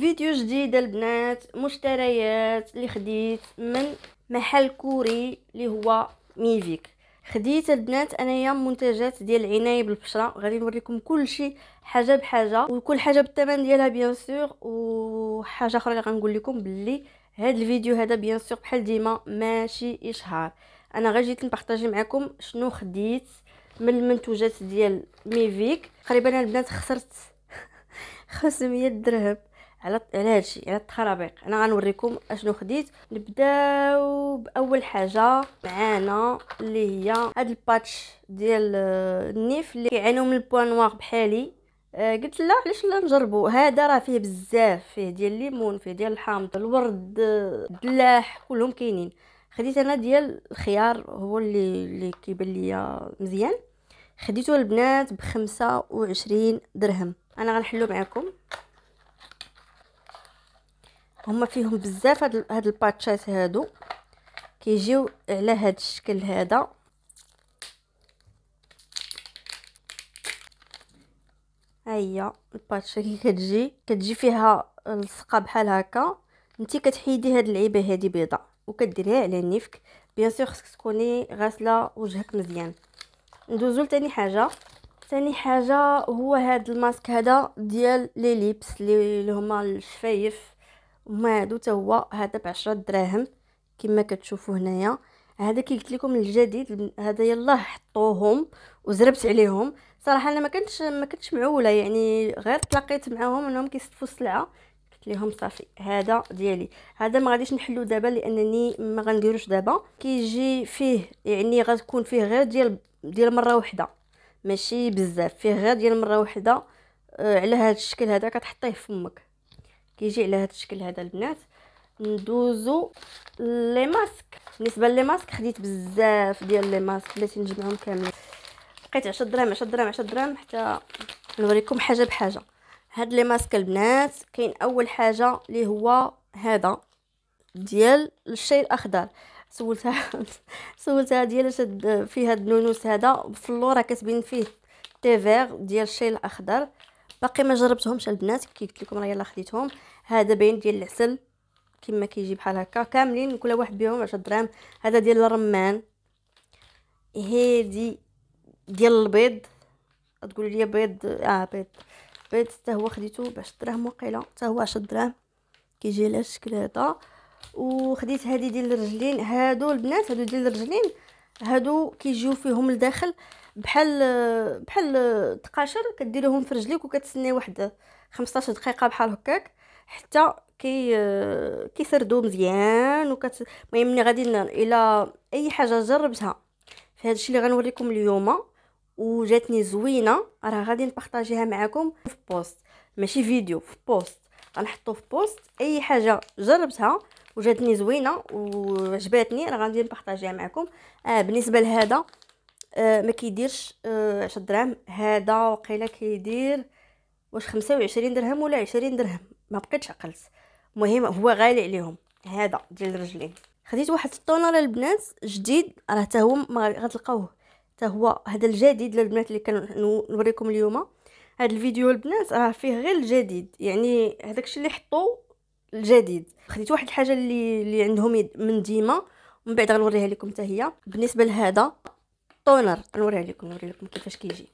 فيديو جديد البنات مشتريات اللي خديت من محل كوري اللي هو ميفيك خديت البنات انايا منتجات ديال العنايه بالبشره غادي نوريكم كل شيء حاجه بحاجه وكل حاجه بالثمن ديالها بيان سور وحاجه اخرى اللي غنقول لكم باللي هذا الفيديو هذا بيان سور بحال ديما ماشي اشهار انا غير جيت نبارطاجي معكم شنو خديت من المنتوجات ديال ميفيك تقريبا البنات خسرت 500 درهم على على هادشي على التخرابيق انا غنوريكم اشنو خديت نبداو باول حاجه معانا اللي هي هاد الباتش ديال آه، النيف اللي كيعانيو من البوان نوار بحالي آه قلت لا علاش لا نجربو هذا راه فيه بزاف فيه ديال الليمون فيه ديال الحامض الورد الدلاح كلهم كاينين خديت انا ديال الخيار هو اللي اللي كيبان ليا مزيان خديته البنات بخمسة وعشرين درهم انا غنحلو معاكم هما فيهم بزاف هاد, هاد الباتشات هادو كيجيو على هاد الشكل هذا هي الباتشا كي كتجي كتجي فيها لصقه بحال هكا انت كتحيدي هاد العيبه هادي بيضاء وكديريها على النفك بيان سور خصك تكوني غاسله وجهك مزيان ندوزو لتاني حاجه ثاني حاجه هو هاد الماسك هذا ديال لي ليبس اللي هما الشفايف هما هادو حتى هو هذا بعشرة دراهم كما كتشوفوا هنايا هذا كي قلت لكم الجديد هذا يلاه حطوهم وزربت عليهم صراحه انا ما كنتش ما كنتش معوله يعني غير تلاقيت معاهم انهم كيصفوا السلعه قلت لهم صافي هذا ديالي هذا ما غاديش نحلو دابا لانني ما غنديروش دابا كيجي فيه يعني غتكون فيه غير ديال ديال مره واحده ماشي بزاف فيه غير ديال مره واحده آه، على هذا الشكل هذا كتحطيه في فمك كيجي على هذا الشكل هذا البنات ندوزو لي ماسك بالنسبه لي ماسك خديت بزاف ديال لي ماسك بلاتي نجمعهم كاملين بقيت 10 دراهم 10 دراهم 10 دراهم حتى نوريكم حاجه بحاجه هاد لي ماسك البنات كاين اول حاجه اللي هو هذا ديال الشاي الاخضر سولتها سولتها ديال اش فيه هاد النونوس هذا في اللوره كتبين فيه تي فيغ ديال الشاي الاخضر باقي ما جربتهمش البنات كي قلت لكم راه يلا خديتهم هذا باين ديال العسل كما كيجي بحال هكا كاملين كل واحد بهم 10 دراهم هذا ديال الرمان هادي ديال البيض تقول لي بيض اه بيض بيض حتى هو خديته ب 10 دراهم وقيله حتى هو 10 دراهم كيجي على الشكل هذا وخديت هذه ديال الرجلين هادو البنات هادو ديال الرجلين هادو كيجيو فيهم لداخل بحال بحال تقاشر كديريهم في رجليك وكتسني واحد 15 دقيقه بحال هكاك حتى كي كيسردو مزيان وكت المهم ملي غادي الى اي حاجه جربتها في هذا الشيء اللي غنوريكم اليوم وجاتني زوينه راه غادي نبارطاجيها معكم في بوست ماشي فيديو في بوست غنحطو في بوست اي حاجه جربتها وجاتني زوينه وعجباتني راه غادي نبارطاجيها معكم آه بالنسبه لهذا آه، ما كيديرش 10 آه، درهم هذا وقيلا كيدير واش 25 درهم ولا 20 درهم ما بقيتش عقلت المهم هو غالي عليهم هذا ديال الرجلين خديت واحد الطونر البنات جديد راه حتى هو ما غتلقاوه حتى هو هذا الجديد للبنات اللي كنوريكم اليوم هذا الفيديو البنات راه فيه غير الجديد يعني الشيء اللي حطوا الجديد خديت واحد الحاجه اللي اللي عندهم من ديما ومن بعد غنوريها لكم حتى هي بالنسبه لهذا طونر نوريه لكم نوري لكم كيفاش كيجي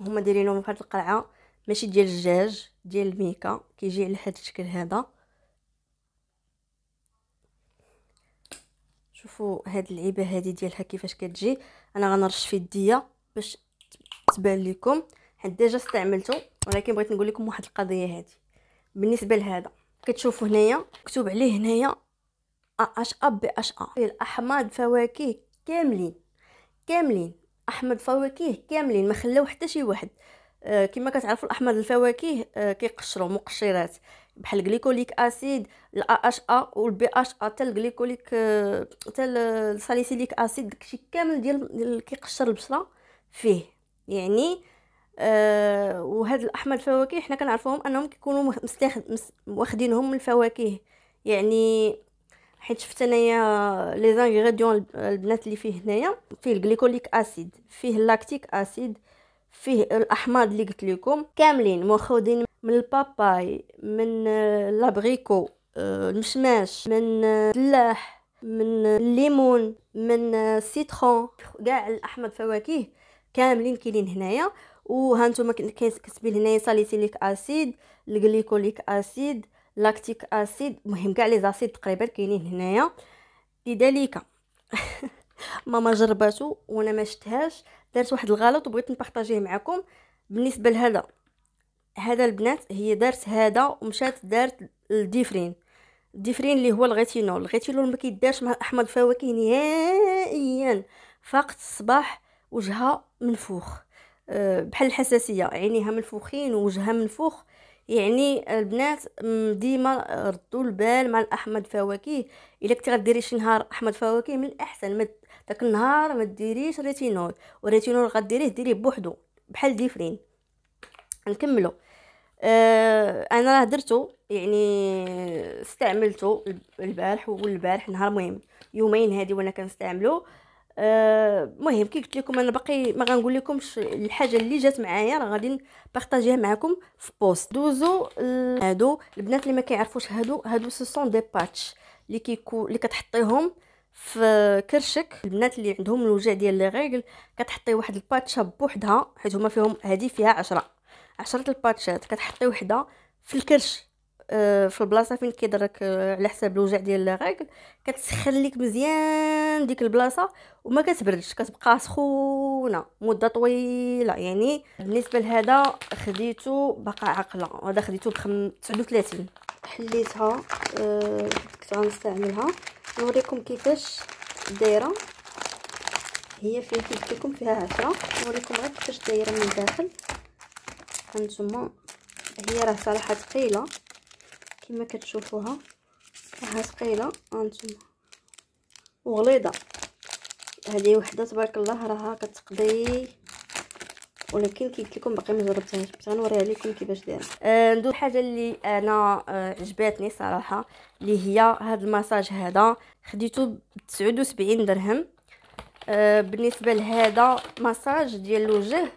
هما دايرينهم فهاد القرعه ماشي ديال الدجاج ديال الميكا كيجي على هاد الشكل هذا شوفوا هاد العيبه هادي ديالها كيفاش كتجي انا غنرش في يديا باش تبان لكم حيت ديجا استعملته ولكن بغيت نقول لكم واحد القضيه هادي بالنسبه لهذا كتشوفوا هنايا مكتوب عليه هنايا اش ا بي اش ا الاحماض فواكه كاملين كاملين احمد فواكه كاملين ما خلاو حتى شي واحد آه كما كتعرفوا الاحمد الفواكه آه كيقشروا مقشرات بحال الجليكوليك اسيد الا اش ا والبي اش ا حتى الجليكوليك آه، حتى آه الساليسيليك اسيد داكشي كامل ديال كيقشر البشره فيه يعني آه وهاد الاحمد الفواكه حنا كنعرفوهم انهم كيكونوا واخدينهم من الفواكه يعني حيت شفت انايا لي زانغريديون البنات اللي فيه هنايا فيه الجليكوليك اسيد فيه اللاكتيك اسيد فيه الاحماض اللي قلت لكم كاملين مخودين من الباباي من لابريكو المشماش من اللاح من الليمون من السيترون كاع الاحماض فواكه كاملين كاينين هنايا وهانتوما كتبين هنايا ساليسيليك اسيد الجليكوليك اسيد لاكتيك اسيد مهم كاع لي زاسيد تقريبا كاينين هنايا لذلك ماما جرباتو وانا ما شتهاش دارت واحد الغلط وبغيت نبارطاجيه معكم بالنسبه لهذا هذا البنات هي دارت هذا ومشات دارت الديفرين الديفرين اللي هو الغيتينول الغيتينول ما كيدارش مع احمد الفواكه نهائيا فقط الصباح وجهها منفوخ أه، بحال الحساسيه عينيها منفوخين ووجهها منفوخ يعني البنات ديما ردوا البال مع الاحمد فواكه الا كنتي غديري شي نهار احمد فواكه من الاحسن ما داك النهار ما ديريش ريتينول والريتينول غديريه ديريه بوحدو بحال ديفرين نكملو آه انا راه درتو يعني استعملته البارح والبارح نهار مهم يومين هادي وانا كنستعملو المهم آه، كي قلت لكم انا باقي ما غنقول لكمش الحاجه اللي جات معايا راه غادي نبارطاجيها معكم في بوست دوزو هادو البنات اللي ما كيعرفوش هادو هادو سو دي باتش اللي كيكو اللي كتحطيهم في كرشك البنات اللي عندهم الوجع ديال لي ريغل كتحطي واحد الباتشه بوحدها حيت هما فيهم هذه فيها عشرة عشرة الباتشات كتحطي وحده في الكرش آه، في البلاصه فين كيضرك آه، على حساب الوجع ديال ريغل كتسخن ليك مزيان ديك البلاصه وما كتبردش كتبقى سخونه مده طويله يعني بالنسبه لهذا خديته باقا عاقله هذا خديته ب 39 حليتها أه كنت غنستعملها نوريكم كيفاش دايره هي فين كيف لكم فيها عشرة نوريكم غير كيفاش دايره من الداخل هانتوما هي راه صراحه ثقيله كما كتشوفوها راها ثقيله هانتوما وغليظه هذه وحده تبارك الله راها كتقضي ولكن كي قلت لكم باقي ما جربتهاش بغيت غنوريها لكم كيفاش دايره آه ندوز الحاجه اللي انا آه عجباتني صراحه اللي هي هذا المساج هذا خديته ب 79 درهم آه بالنسبه لهذا مساج ديال الوجه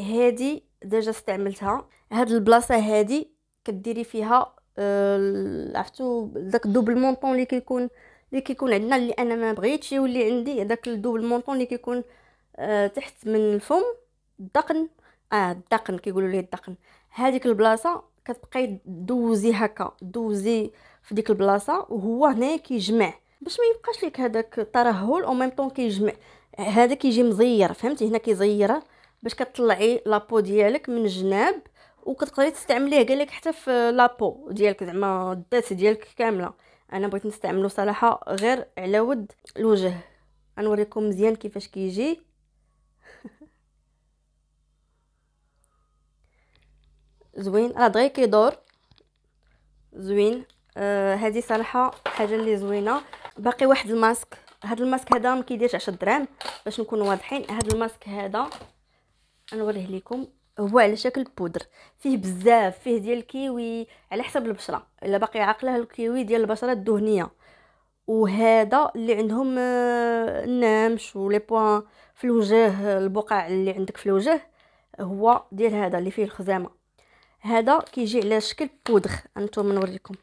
هذه ديجا استعملتها هاد البلاصه هادي كديري فيها آه، عرفتو داك دوبل مونطون اللي كيكون اللي كيكون عندنا اللي انا ما بغيتش يولي عندي داك الدوبل مونطون اللي كيكون آه تحت من الفم الدقن اه الدقن كيقولوا ليه الدقن هذيك البلاصه كتبقاي دوزي هكا دوزي في ديك البلاصه وهو هنا كيجمع باش ما يبقاش لك هذاك الترهل او ميم طون كيجمع هذا كيجي مزير فهمتي هنا كيزيره باش كطلعي لابو ديالك من جناب وكتقدري تستعمليه قال لك حتى في لابو ديالك زعما الدات ديالك كامله انا بغيت نستعملو صراحه غير على ود الوجه غنوريكم مزيان كيفاش كيجي زوين راه دغيا كيدور زوين آه صراحه حاجه اللي زوينه باقي واحد الماسك هذا الماسك هذا ما كيديرش 10 درهم باش نكونوا واضحين هذا الماسك هذا نوريه لكم هو على شكل بودر فيه بزاف فيه ديال الكيوي على حسب البشره الا باقي عاقله الكيوي ديال البشره الدهنيه وهذا اللي عندهم آه، النمش ولي بوان في الوجه البقع اللي عندك في الوجه هو ديال هذا اللي فيه الخزامه هذا كيجي على شكل بودغ انتم نوريكم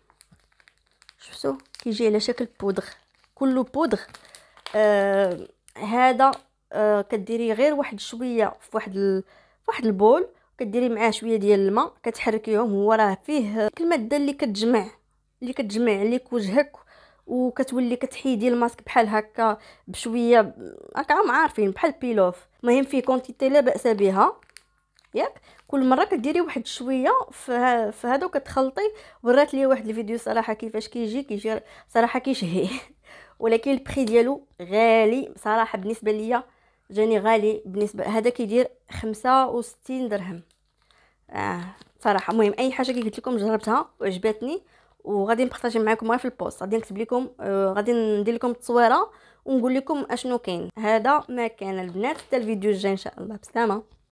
شفتوا كيجي على شكل بودغ كله بودغ آه هذا آه كديري غير واحد شويه في واحد واحد البول كديري معاه شويه ديال الماء كتحركيهم هو راه فيه الماده اللي كتجمع اللي كتجمع ليك وجهك وكتولي كتحيدي الماسك بحال هكا بشويه هكا عام عارفين بحال بيلوف المهم فيه كونتيتي لا باس بها ياك كل مره كديري واحد شويه في هذا وكتخلطي ورات لي واحد الفيديو صراحه كيفاش كيجي كيجي صراحه كيشهي ولكن البري ديالو غالي صراحه بالنسبه ليا جاني غالي بالنسبه هذا كيدير خمسة وستين درهم اه صراحه المهم اي حاجه كي قلت لكم جربتها وعجبتني وغادي نبارطاجي معكم غير في البوست غادي نكتب لكم آه غادي ندير لكم التصويره ونقول لكم اشنو كاين هذا ما كان البنات حتى الفيديو الجاي ان شاء الله بسلامه